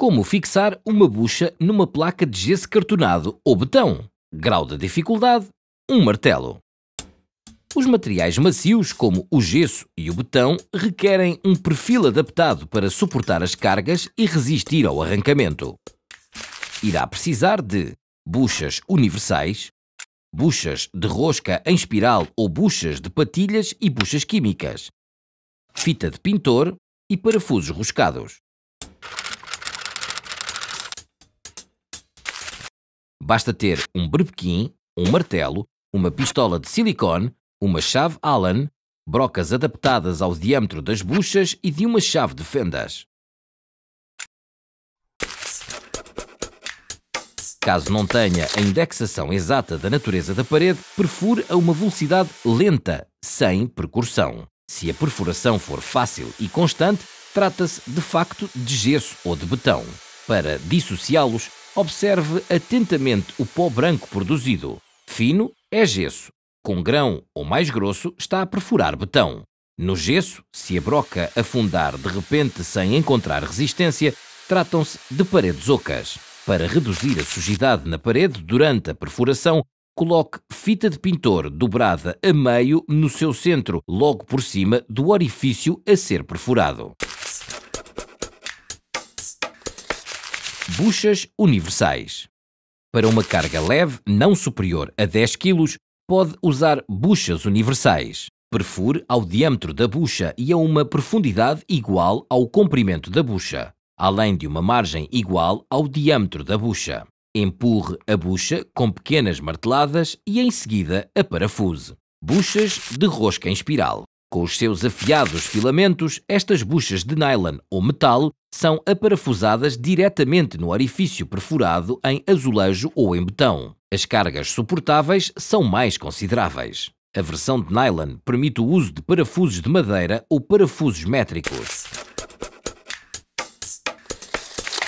Como fixar uma bucha numa placa de gesso cartonado ou betão. Grau de dificuldade, um martelo. Os materiais macios, como o gesso e o betão, requerem um perfil adaptado para suportar as cargas e resistir ao arrancamento. Irá precisar de buchas universais, buchas de rosca em espiral ou buchas de patilhas e buchas químicas, fita de pintor e parafusos roscados. Basta ter um berbequim, um martelo, uma pistola de silicone, uma chave Allen, brocas adaptadas ao diâmetro das buchas e de uma chave de fendas. Caso não tenha a indexação exata da natureza da parede, perfure a uma velocidade lenta, sem percussão. Se a perfuração for fácil e constante, trata-se de facto de gesso ou de betão. Para dissociá-los, Observe atentamente o pó branco produzido. Fino é gesso. Com grão ou mais grosso está a perfurar betão. No gesso, se a broca afundar de repente sem encontrar resistência, tratam-se de paredes ocas. Para reduzir a sujidade na parede durante a perfuração, coloque fita de pintor dobrada a meio no seu centro, logo por cima do orifício a ser perfurado. buchas universais. Para uma carga leve, não superior a 10 kg, pode usar buchas universais. Perfure ao diâmetro da bucha e a uma profundidade igual ao comprimento da bucha, além de uma margem igual ao diâmetro da bucha. Empurre a bucha com pequenas marteladas e em seguida a parafuse. Buchas de rosca em espiral. Com os seus afiados filamentos, estas buchas de nylon ou metal são aparafusadas diretamente no orifício perfurado em azulejo ou em betão. As cargas suportáveis são mais consideráveis. A versão de nylon permite o uso de parafusos de madeira ou parafusos métricos.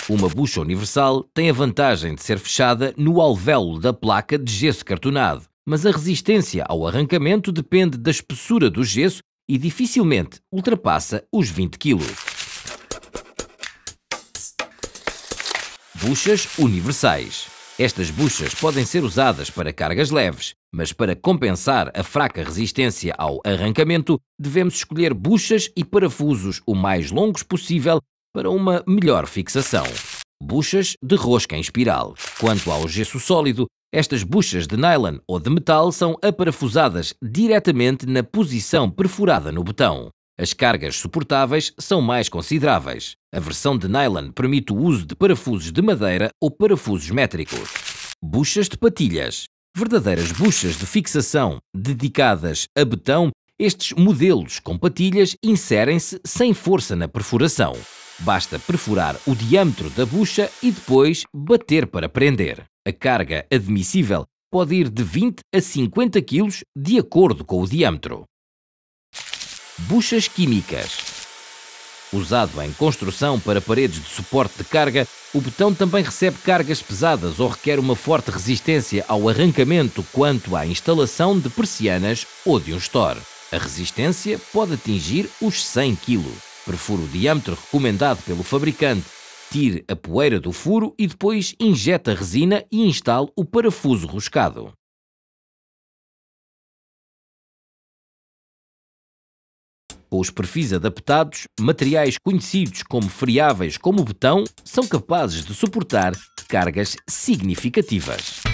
Uma bucha universal tem a vantagem de ser fechada no alvéolo da placa de gesso cartonado, mas a resistência ao arrancamento depende da espessura do gesso e dificilmente ultrapassa os 20 kg. Buchas universais. Estas buchas podem ser usadas para cargas leves, mas para compensar a fraca resistência ao arrancamento, devemos escolher buchas e parafusos o mais longos possível para uma melhor fixação. Buchas de rosca em espiral. Quanto ao gesso sólido, estas buchas de nylon ou de metal são aparafusadas diretamente na posição perfurada no botão. As cargas suportáveis são mais consideráveis. A versão de nylon permite o uso de parafusos de madeira ou parafusos métricos. Buchas de patilhas. Verdadeiras buchas de fixação dedicadas a betão, estes modelos com patilhas inserem-se sem força na perfuração. Basta perfurar o diâmetro da bucha e depois bater para prender. A carga admissível pode ir de 20 a 50 kg de acordo com o diâmetro. Buchas químicas. Usado em construção para paredes de suporte de carga, o botão também recebe cargas pesadas ou requer uma forte resistência ao arrancamento quanto à instalação de persianas ou de um store. A resistência pode atingir os 100 kg. Perfura o diâmetro recomendado pelo fabricante, tire a poeira do furo e depois injeta a resina e instale o parafuso roscado. Com os perfis adaptados, materiais conhecidos como friáveis como o betão são capazes de suportar cargas significativas.